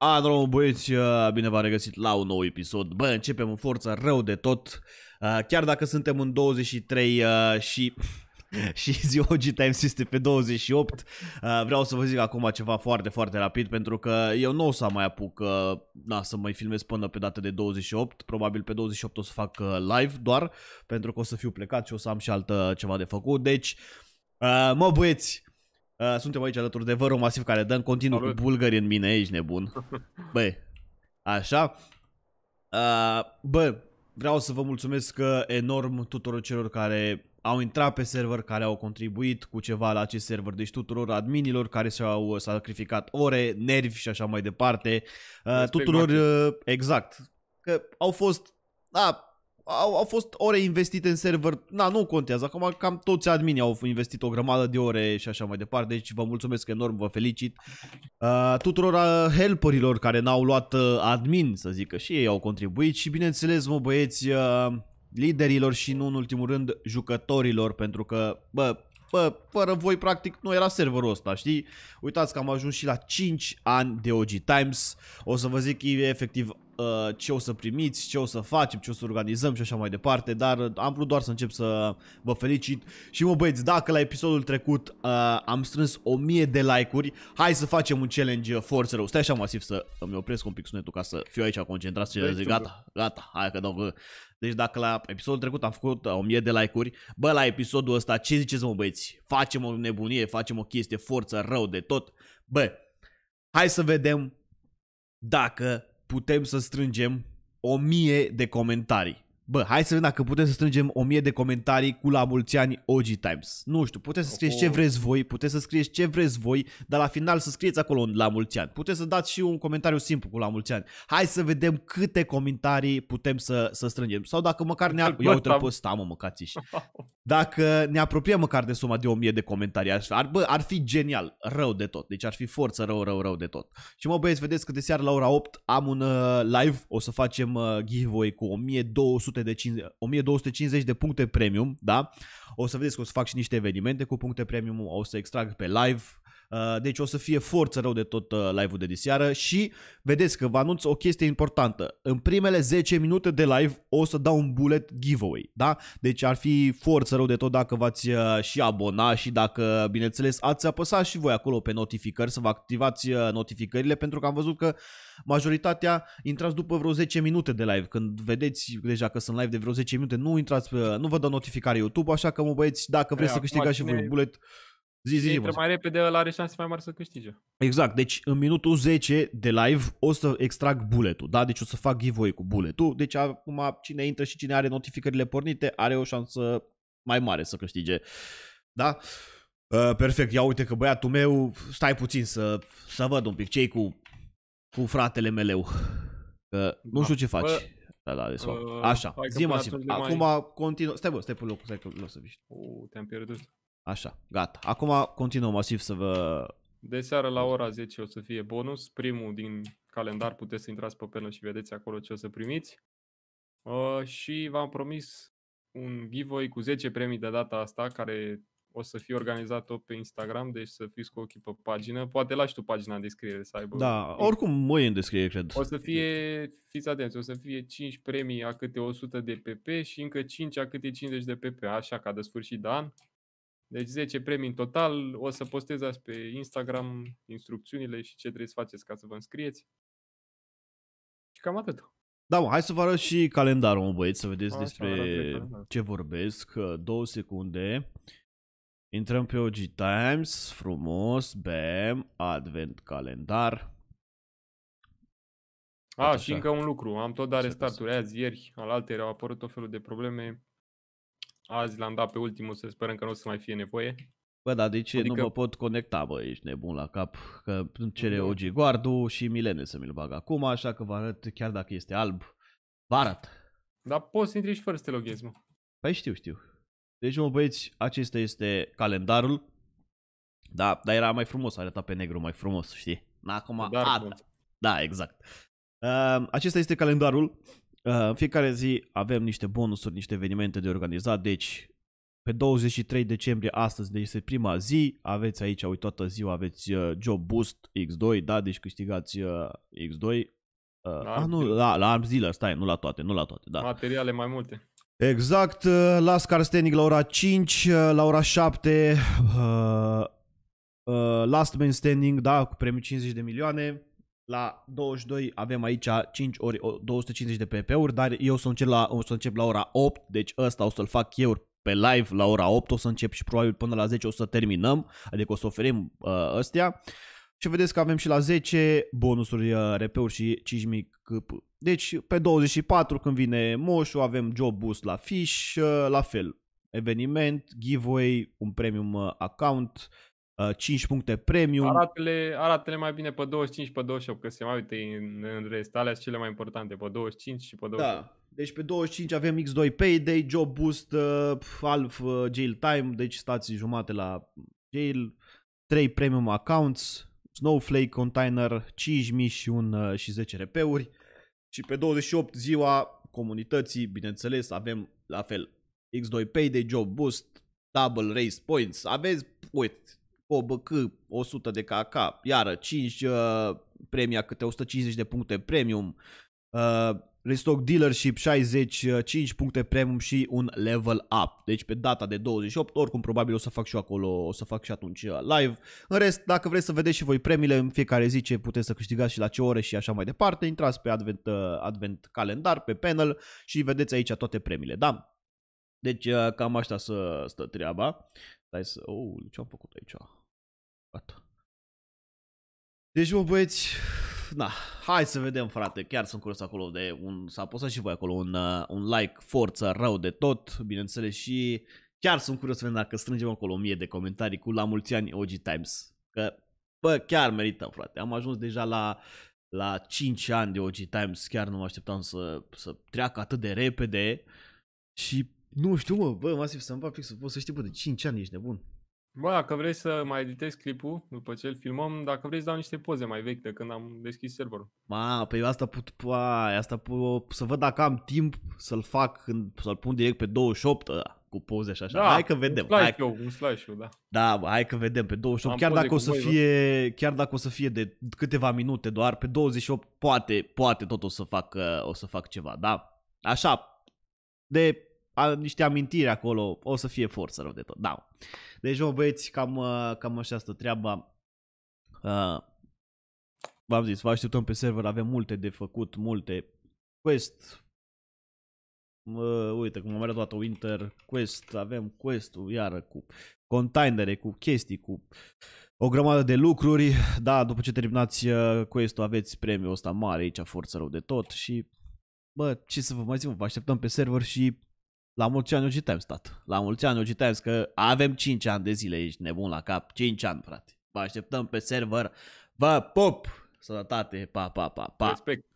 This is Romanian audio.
Alo, da, băieți, uh, bine v-am regăsit la un nou episod. Bă, începem în forță rău de tot. Uh, chiar dacă suntem în 23 și uh, și Ziogi Times este pe 28. Vreau să vă zic acum ceva foarte, foarte rapid pentru că eu nu o să mai apuc na, să mai filmez până pe data de 28. Probabil pe 28 o să fac live doar pentru că o să fiu plecat și o să am și altă ceva de făcut. Deci, mă băieți, Uh, suntem aici alături de Vărul Masiv care dă în continuu cu bulgări în mine, ești nebun. Băi, așa. Uh, bă, vreau să vă mulțumesc uh, enorm tuturor celor care au intrat pe server, care au contribuit cu ceva la acest server, deci tuturor adminilor care s-au uh, sacrificat ore, nervi și așa mai departe. Uh, tuturor, uh, exact, că au fost, da, au, au fost ore investite în server, na, nu contează, acum cam toți admini au investit o grămadă de ore și așa mai departe, deci vă mulțumesc enorm, vă felicit. Uh, tuturor uh, helperilor care n-au luat uh, admin, să zic și ei au contribuit și bineînțeles, mă băieți, uh, liderilor și nu în ultimul rând jucătorilor, pentru că, bă, bă, fără voi practic nu era serverul ăsta, știi? Uitați că am ajuns și la 5 ani de OG Times, o să vă zic efectiv uh, ce o să primiți, ce o să facem, ce o să organizăm și așa mai departe, dar uh, am vrut doar să încep să vă felicit și mă băieți, dacă la episodul trecut uh, am strâns 1000 de like-uri, hai să facem un challenge uh, forță rău. Stai așa masiv să îmi opresc un pic sunetul ca să fiu aici concentrat și zic gata, gata, hai că dau deci dacă la episodul trecut am făcut 1000 uh, de like-uri, bă, la episodul ăsta ce ziceți mă băieți? Facem o nebunie, facem o chestie forță rău de tot. Bă, hai să vedem dacă putem să strângem 1000 de comentarii. Bă, hai să vedem dacă putem să strângem 1000 de comentarii cu la mulți ani OG Times. Nu știu, puteți să scrieți ce vreți voi, puteți să scrieți ce vreți voi, dar la final să scrieți acolo la mulți ani. Puteți să dați și un comentariu simplu cu la mulți ani. Hai să vedem câte comentarii putem să, să strângem. Sau dacă măcar ne... Ia uite-l pe ăsta, mă, măcați și. dacă ne apropiem măcar de suma de 1000 de comentarii, ar, bă, ar fi genial, rău de tot. Deci ar fi forță rău, rău, rău de tot. Și mă băieți, vedeți că de seară la ora 8 am un uh, live, o să facem uh, giveaway cu 1200 de 50, 1250 de puncte premium, da? O să vedeți că o să fac și niște evenimente cu puncte premium, o să extrag pe live, Uh, deci o să fie forță rău de tot uh, live-ul de diseară și vedeți că vă anunț o chestie importantă. În primele 10 minute de live o să dau un bullet giveaway, da? Deci ar fi forță rău de tot dacă v-ați uh, și abona și dacă, bineînțeles, ați apăsat și voi acolo pe notificări să vă activați notificările pentru că am văzut că majoritatea intrați după vreo 10 minute de live. Când vedeți deja că sunt live de vreo 10 minute, nu intrați, nu vă dă notificare YouTube, așa că mă băieți, dacă vreți Ea, să păi, câștigați și voi bullet Zi, zi, intră zi, mai repede, el are șanse mai mari să câștige. Exact, deci în minutul 10 de live o să extrag buletul, da? Deci o să fac giveaway cu buletul. Deci acum cine intră și cine are notificările pornite are o șansă mai mare să câștige, da? Uh, perfect, ia uite că băiatul meu, stai puțin să, să văd un pic cei cu, cu fratele meu, Uh, nu da. știu ce faci. Bă, da, da, de Uh, Așa, zi Maxim. Acum mai... continuă. Stai, bă, stai pe loc, stai pe loc să vii. Uh, te-am pierdut. Așa, gata. Acum continuăm masiv să vă... De seară la ora 10 o să fie bonus, primul din calendar, puteți să intrați pe panel și vedeți acolo ce o să primiți. Uh, și v-am promis un giveaway cu 10 premii de data asta, care o să fie organizat tot pe Instagram, deci să fiți cu ochii pe pagină. Poate lași tu pagina în descriere să aibă. Da, oricum mă e în descriere, cred. O să fie, fiți atenți, o să fie 5 premii a câte 100 de PP și încă 5 a câte 50 de PP, așa ca de sfârșit de an. Deci 10 premii în total, o să postez azi pe Instagram instrucțiunile și ce trebuie să faceți ca să vă înscrieți. Și cam atât. Da, mă, hai să vă arăt și calendarul, mă, băieți, să vedeți Așa, despre ce vorbesc. Două secunde. Intrăm pe OG Times, frumos, bam, advent calendar. A, și încă un lucru, am tot dat restarturi azi, ieri, al alaltă au apărut tot felul de probleme Azi l-am dat pe ultimul, să sperăm că nu o să mai fie nevoie. Bă, dar de ce adică... nu mă pot conecta, bă, ești nebun la cap, că îmi cere da. OG Guardu și Milene să mi-l bag acum, așa că vă arăt, chiar dacă este alb, vă arăt. Dar poți să intri și fără să te loghezi, mă. Păi știu, știu. Deci, mă băieți, acesta este calendarul. Da, dar era mai frumos, arăta pe negru mai frumos, știi? acum, a, da, da, exact. Uh, acesta este calendarul. În uh, fiecare zi avem niște bonusuri, niște evenimente de organizat, deci pe 23 decembrie astăzi, deci este prima zi, aveți aici, uite toată ziua, aveți uh, Job Boost X2, da, deci câștigați uh, X2. La ah, nu, la, la Arm Dealer, stai, nu la toate, nu la toate, da. Materiale mai multe. Exact, las Carstenic la ora 5, la ora 7, uh, uh, Last Man Standing, da, cu premiul 50 de milioane, la 22 avem aici 5 ori 250 de PP-uri, dar eu o să, încep la, o să încep la ora 8, deci ăsta o să-l fac eu pe live la ora 8, o să încep și probabil până la 10 o să terminăm, adică o să oferim uh, astea. Și vedeți că avem și la 10 bonusuri, uh, RP-uri și 5000 CP. Deci pe 24 când vine moșul avem job boost la fish, uh, la fel. Eveniment, giveaway, un premium uh, account, 5 uh, puncte premium. Aratele, aratele mai bine pe 25, pe 28, că se mai uite în, în rest. Alea sunt cele mai importante, pe 25 și pe 28. Da. Deci pe 25 avem X2 Payday, Job Boost, uh, Alf, uh, Jail Time, deci stați jumate la Jail, 3 Premium Accounts, Snowflake Container, 5.000 și, un, uh, și 10 RP-uri. Și pe 28 ziua comunității, bineînțeles, avem la fel X2 Payday, Job Boost, Double Race Points. Aveți, uite, o băcă 100 de KK, iară 5 uh, premia câte 150 de puncte premium, uh, restock dealership 65 uh, puncte premium și un level up. Deci pe data de 28, oricum probabil o să fac și eu acolo, o să fac și atunci uh, live. În rest, dacă vreți să vedeți și voi premiile în fiecare zi ce puteți să câștigați și la ce ore și așa mai departe, intrați pe Advent, uh, Advent calendar, pe panel și vedeți aici toate premiile, da? Deci cam așa să stă treaba. Stai să... Oh, ce am făcut aici? Gata. Deci, bă, băieți, na, hai să vedem, frate, chiar sunt curios acolo de un, s-a postat și voi acolo un, uh, un like, forță, rău de tot, bineînțeles, și chiar sunt curios să vedem dacă strângem acolo 1000 de comentarii cu la mulți ani OG Times, că, bă, chiar merită, frate, am ajuns deja la, la 5 ani de OG Times, chiar nu mă așteptam să, să treacă atât de repede și, nu știu, mă, bă, masiv, să-mi fac fix, să pot să știi, bă, de 5 ani ești nebun. Bă, dacă vrei să mai editez clipul după ce îl filmăm, dacă vrei să dau niște poze mai vechi de când am deschis serverul. Ma, pe păi asta put, pa, asta put, să văd dacă am timp să-l fac, când, să-l pun direct pe 28 da, cu poze și așa. Da, hai că vedem. Un slide hai, un slide da. Da, bă, hai că vedem pe 28, am chiar dacă, o să voi, fie, bă. chiar dacă o să fie de câteva minute doar, pe 28 poate, poate tot o să fac, uh, o să fac ceva, da? Așa, de niște amintiri acolo, o să fie forță rău de tot. Da. Deci, mă, băieți, cam, uh, cam așa asta treaba. Uh, v-am zis, vă așteptăm pe server, avem multe de făcut, multe quest. Uh, uite, cum am arătat toată Winter Quest, avem quest-ul iară cu containere, cu chestii, cu o grămadă de lucruri. Da, după ce terminați uh, quest-ul aveți premiul ăsta mare aici, forță rău de tot și bă, ce să vă mai zic, vă așteptăm pe server și la mulți ani o citeam, stat. La mulți ani o citeam, că avem 5 ani de zile, ești nebun la cap. 5 ani, frate. Vă așteptăm pe server. Vă pup! Sănătate, pa, pa, pa, pa. Respect.